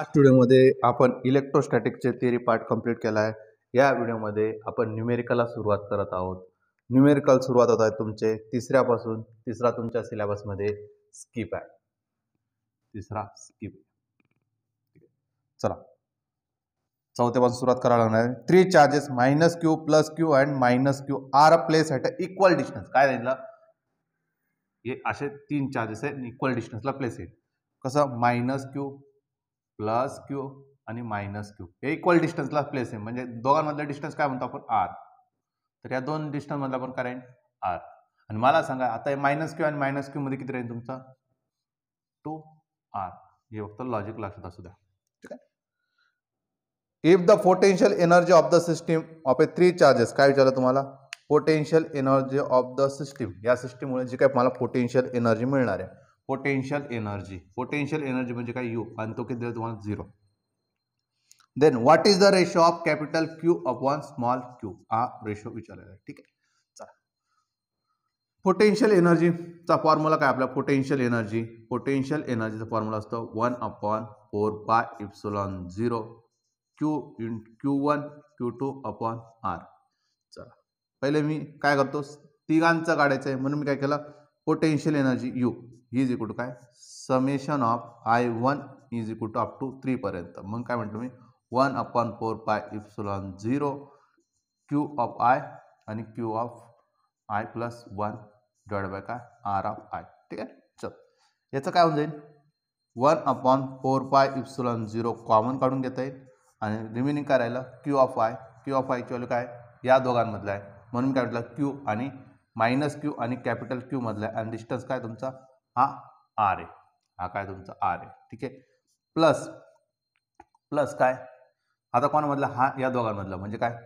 आज व्हिडिओमध्ये आपण इलेक्ट्रोस्टॅटिकचे थिअरी पार्ट कंप्लीट केला आहे या व्हिडिओमध्ये आपण न्यूमेरिकलला सुरुवात करत आहोत न्यूमेरिकल सुरुवात होत आहे तुमचे तिसऱ्यापासून तिसरा तुमच्या सिलेबसमध्ये स्किप आहे तिसरा स्किप चला चौथ्यापासून सुरुवात करायला लागणार आहे three charges minus q plus q and minus q are a place at a equal distance काय हे असे तीन चार्जेस आहेत इक्वल डिस्टन्सला प्लेस आहेत कसं मायनस क्यू प्लस क्यू आणि मायनस क्यू हे इक्वल डिस्टन्सला प्लेस आहे म्हणजे दोघांमधलं डिस्टन्स काय म्हणतो आपण आर तर या दोन मधला आपण काय राहील आर आणि मला सांगा आता मायनस क्यू आणि मायनस मध्ये किती राहील तुमचा टू आर हे फक्त लॉजिक लक्षात असू द्या ठीक आहे if the potential energy of the system of a three charges काय विचारलं तुम्हाला potential energy of the system या सिस्टीममुळे जी काय मला पोटेन्शियल एनर्जी मिळणार आहे पोटेन्शियल एनर्जी पोटेन्शियल एनर्जी म्हणजे काय यू आणि तो किती दिला तुम्हाला zero then what is the ratio of capital q upon small q हा रेशो विचारलेला आहे ठीक आहे पोटेन्शियल एनर्जीचा फॉर्म्युला काय आपला पोटेन्शियल एनर्जी पोटेन्शियल एनर्जीचा फॉर्म्युला असतो one upon four by epsilon zero q in q one q two upon r चला पहिले मी काय करतो तिघांचं काढायचं आहे म्हणून मी काय केलं पोटेन्शियल एनर्जी यू ही इज इक्वल टू काय summation of i one is equal to up to थ्रीपर्यंत मग काय म्हणतो मी one upon four pi epsilon zero q of i आणि q of i plus one divide by काय r of i ठीक आहे चल याचं काय होऊन जाईल one upon four pi epsilon zero common काढून घेता येईल आणि रिमेनिंग काय राहिलं q of I q of आयची व्हॅल्यू काय या दोघांमधलं आहे म्हणून काय म्हटलं क्यू आणि मायनस क्यू आणि कॅपिटल क्यूमधला आहे आणि डिस्टन्स काय तुमचा हा आर आहे हा काय तुमचा आर आहे ठीक आहे प्लस प्लस काय आता कोणामधला हा या दोघांमधला म्हणजे काय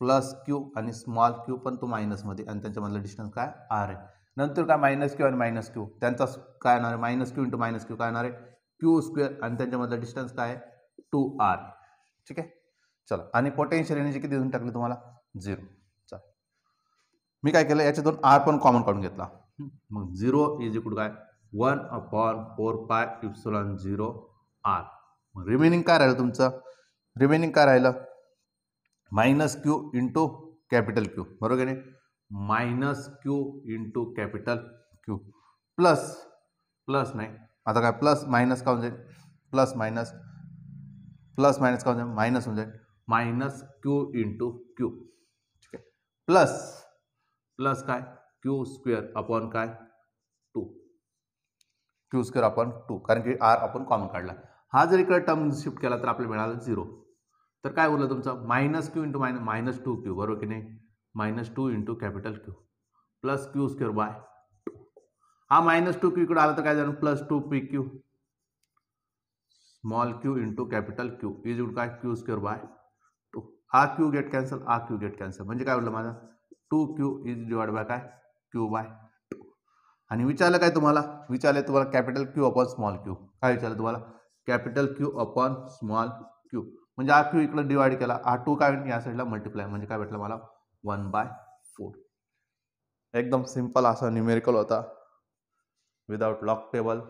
प्लस क्यू आणि स्मॉल क्यू पण तो मायनसमध्ये आणि त्यांच्यामधला डिस्टन्स काय आर आहे नंतर काय मायनस क्यू आणि मायनस क्यू त्यांचा काय येणार आहे minus q into minus q काय येणार आहे क्यू स्क्वेअर आणि त्यांच्यामधला डिस्टन्स काय आहे टू आर ठीक आहे चला आणि पोटेन्शियल एनर्जी किती देऊन टाकली तुम्हाला झिरो मी काय केलं याच्यातून आर पण कॉमन काढून घेतला मग झिरो इज इक्वल काय one upon four pi epsilon zero r मग रिमेनिंग काय राहिलं तुमचं रिमेनिंग काय राहिलं minus q into capital q बरोबर आहे minus q into capital q plus plus नाही आता काय प्लस मायनस का होऊन जाईल प्लस मायनस प्लस मायनस का होऊन जाईल मायनस होऊन जाईल मायनस क्यू इंटू क्यू ठीक आहे प्लस प्लस काय क्यू स्क्वेअर अपॉन काय two q square upon two कारण की आर आपण कॉमन काढला हा जर इकडे टर्म शिफ्ट केला तर आपल्याला मिळालं झिरो तर काय उरलं तुमचं minus q into minus minus two q बरोबर की नाही minus two into capital q plus q square by two हा मायनस टू क्यू इकडे आला तर काय झालं plus two p q small q into capital q is उड काय क्यू स्क्वेअर बाय टू हा क्यू गेट कॅन्सल हा क्यू गेट कॅन्सल म्हणजे काय उरलं माझा two q is divide by काय क्यू बाय टू आणि विचारलं काय तुम्हाला विचारलं तुम्हाला capital q upon small q काय विचारलं तुम्हाला capital q upon small q म्हणजे आ क्यू इकडं डिवाइड केला हा टू काय या साईडला मल्टिप्लाय म्हणजे काय भेटलं मला वन बाय फोर एकदम सिंपल असा न्यूमेरिकल होता विदाउट लॉक टेबल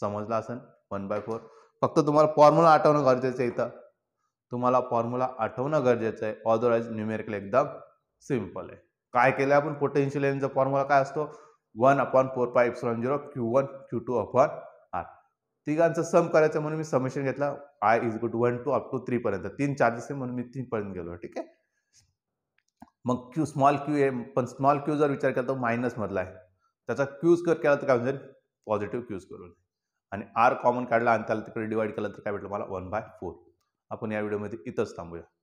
समजला असेल वन बाय फोर फक्त तुम्हाला फॉर्म्युला आठवणं गरजेचं आहे इथं तुम्हाला फॉर्म्युला आठवणं गरजेचं आहे ऑदरवाईज न्यूमेरिकल एकदम सिम्पल आहे काय केलं आपण पोटेन्शियल एनर्जीचा फॉर्म्युला काय असतो one upon four pi seven zero q one q two upon r तिघांचं सम करायचं म्हणून मी समेशन घेतला i is good one to up to three पर्यंत तीन चार्जेस आहे म्हणून मी तीन पर्यंत गेलो ठीक आहे मग क्यू स्मॉल क्यू आहे पण स्मॉल क्यू जर विचार केला तर मायनसमधला आहे त्याचा क्यू स्क्वेअर केला तर काय म्हणजे पॉझिटिव्ह क्यू स्क्वेअर होईल आणि आर कॉमन काढला आणि त्याला तिकडे डिवाईड केला तर काय भेटलं मला वन बाय फोर आपण या व्हिडिओमध्ये इथंच थांबूया